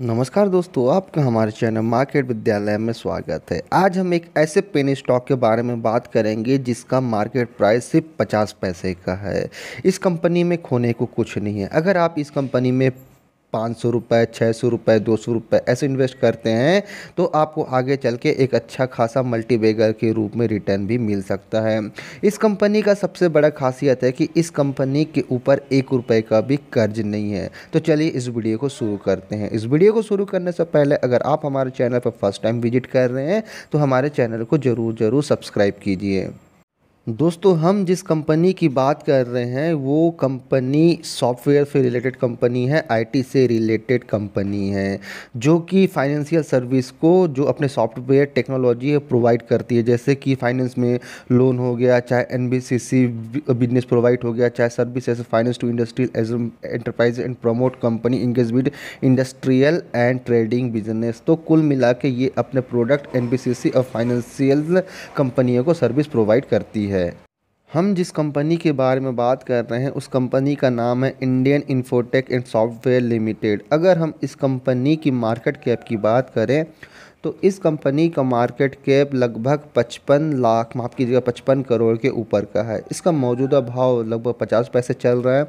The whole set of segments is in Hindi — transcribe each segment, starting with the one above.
नमस्कार दोस्तों आपका हमारे चैनल मार्केट विद्यालय में स्वागत है आज हम एक ऐसे पेन स्टॉक के बारे में बात करेंगे जिसका मार्केट प्राइस सिर्फ पचास पैसे का है इस कंपनी में खोने को कुछ नहीं है अगर आप इस कंपनी में पाँच सौ रुपये छः सौ रुपये दो सौ रुपये ऐसे इन्वेस्ट करते हैं तो आपको आगे चल के एक अच्छा खासा मल्टीबेगर के रूप में रिटर्न भी मिल सकता है इस कंपनी का सबसे बड़ा खासियत है कि इस कंपनी के ऊपर एक रुपये का भी कर्ज नहीं है तो चलिए इस वीडियो को शुरू करते हैं इस वीडियो को शुरू करने से पहले अगर आप हमारे चैनल पर फर्स्ट टाइम विजिट कर रहे हैं तो हमारे चैनल को ज़रूर ज़रूर सब्सक्राइब कीजिए दोस्तों हम जिस कंपनी की बात कर रहे हैं वो कंपनी सॉफ्टवेयर से रिलेटेड कंपनी है आईटी से रिलेटेड कंपनी है जो कि फाइनेंशियल सर्विस को जो अपने सॉफ्टवेयर टेक्नोलॉजी है प्रोवाइड करती है जैसे कि फाइनेंस में लोन हो गया चाहे एन बिजनेस प्रोवाइड हो गया चाहे service as finance to industrial enterprise and promote company engage with industrial and trading business तो कुल मिला के ये अपने प्रोडक्ट एन और फाइनेंशियल कंपनियों को सर्विस प्रोवाइड करती है है हम जिस कंपनी के बारे में बात कर रहे हैं उस कंपनी का नाम है Indian infotech and software limited अगर हम इस कंपनी की मार्केट कैप की बात करें तो इस कंपनी का मार्केट कैप लगभग 55 लाख माफ़ कीजिएगा 55 करोड़ के ऊपर का है इसका मौजूदा भाव लगभग 50 पैसे चल रहा है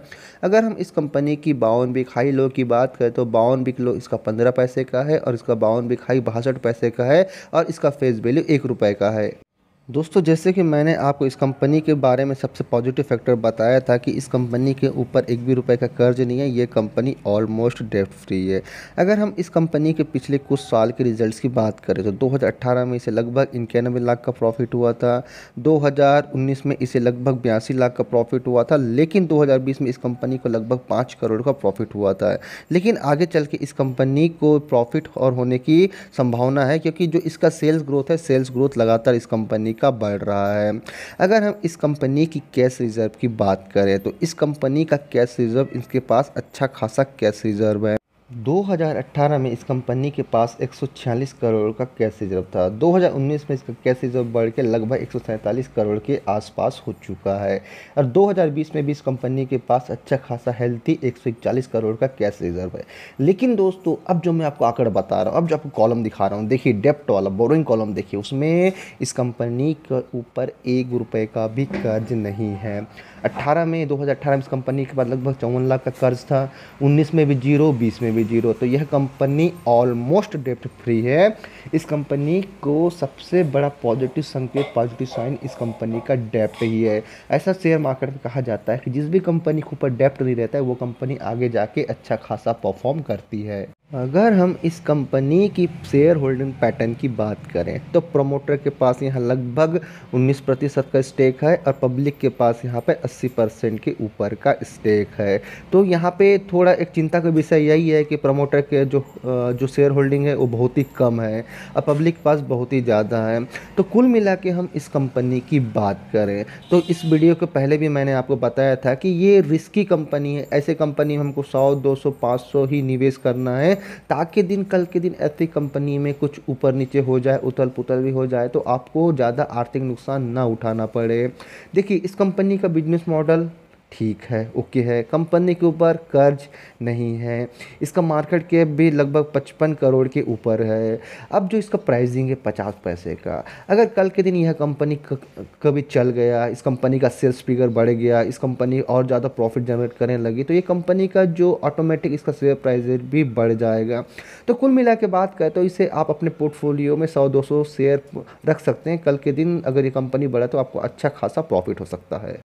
अगर हम इस कंपनी की बावन बिक हाई लो की बात करें तो बावन बिक लो इसका 15 पैसे का है और इसका बावन बिक हाई बासठ पैसे का है और इसका फेस वैल्यू एक रुपये का है दोस्तों जैसे कि मैंने आपको इस कंपनी के बारे में सबसे पॉजिटिव फैक्टर बताया था कि इस कंपनी के ऊपर एक भी रुपए का कर्ज नहीं है ये कंपनी ऑलमोस्ट डेट फ्री है अगर हम इस कंपनी के पिछले कुछ साल के रिजल्ट्स की बात करें तो 2018 में इसे लगभग इक्यानवे लाख का प्रॉफिट हुआ था 2019 में इसे लगभग बयासी लाख का प्रॉफिट हुआ था लेकिन दो में इस कंपनी को लगभग पाँच करोड़ का प्रॉफिट हुआ था लेकिन आगे चल के इस कंपनी को प्रॉफिट और होने की संभावना है क्योंकि जो इसका सेल्स ग्रोथ है सेल्स ग्रोथ लगातार इस कंपनी तरीका बढ़ रहा है अगर हम इस कंपनी की कैश रिज़र्व की बात करें तो इस कंपनी का कैश रिज़र्व इसके पास अच्छा खासा कैश रिज़र्व है 2018 में इस कंपनी के पास एक करोड़ का कैश रिजर्व था 2019 में इसका कैश रिजर्व बढ़ के लगभग एक करोड़ के आसपास हो चुका है और 2020 में भी इस कंपनी के पास अच्छा खासा हेल्थी एक करोड़ का कैश रिजर्व है लेकिन दोस्तों अब जो मैं आपको आंकड़ा बता रहा हूँ अब जो आपको कॉलम दिखा रहा हूँ देखिए डेप्ट वाला बोरिंग कॉलम देखिए उसमें इस कंपनी के ऊपर एक रुपये का भी कर्ज नहीं है अट्ठारह में दो में इस कंपनी के पास लगभग चौवन लाख का कर्ज था उन्नीस में भी जीरो बीस में भी भी जीरो तो यह कंपनी ऑलमोस्ट डेप्ट फ्री है इस कंपनी को सबसे बड़ा पॉजिटिव संकेत पॉजिटिव साइन इस कंपनी का डेप्ट ही है ऐसा शेयर मार्केट में कहा जाता है कि जिस भी कंपनी के ऊपर डेप्ट नहीं रहता है वो कंपनी आगे जाके अच्छा खासा परफॉर्म करती है अगर हम इस कंपनी की शेयर होल्डिंग पैटर्न की बात करें तो प्रमोटर के पास यहाँ लगभग 19 प्रतिशत का स्टेक है और पब्लिक के पास यहाँ पे 80 परसेंट के ऊपर का स्टेक है तो यहाँ पे थोड़ा एक चिंता का विषय यही है कि प्रोमोटर के जो जो शेयर होल्डिंग है वो बहुत ही कम है और पब्लिक के पास बहुत ही ज़्यादा है तो कुल मिला के हम इस कंपनी की बात करें तो इस वीडियो के पहले भी मैंने आपको बताया था कि ये रिस्की कंपनी है ऐसे कंपनी में हमको सौ दो सौ ही निवेश करना है ताकि दिन कल के दिन ऐसी कंपनी में कुछ ऊपर नीचे हो जाए उथल पुथल भी हो जाए तो आपको ज़्यादा आर्थिक नुकसान ना उठाना पड़े देखिए इस कंपनी का बिजनेस मॉडल ठीक है ओके है कंपनी के ऊपर कर्ज नहीं है इसका मार्केट कैप भी लगभग 55 करोड़ के ऊपर है अब जो इसका प्राइसिंग है पचास पैसे का अगर कल के दिन यह कंपनी कभी चल गया इस कंपनी का सेल्स फिगर बढ़ गया इस कंपनी और ज़्यादा प्रॉफिट जनरेट करने लगी तो ये कंपनी का जो ऑटोमेटिक इसका शेयर प्राइस भी बढ़ जाएगा तो कुल मिला के बात करें तो इसे आप अपने पोर्टफोलियो में सौ दो शेयर रख सकते हैं कल के दिन अगर ये कंपनी बढ़ा तो आपको अच्छा खासा प्रॉफिट हो सकता है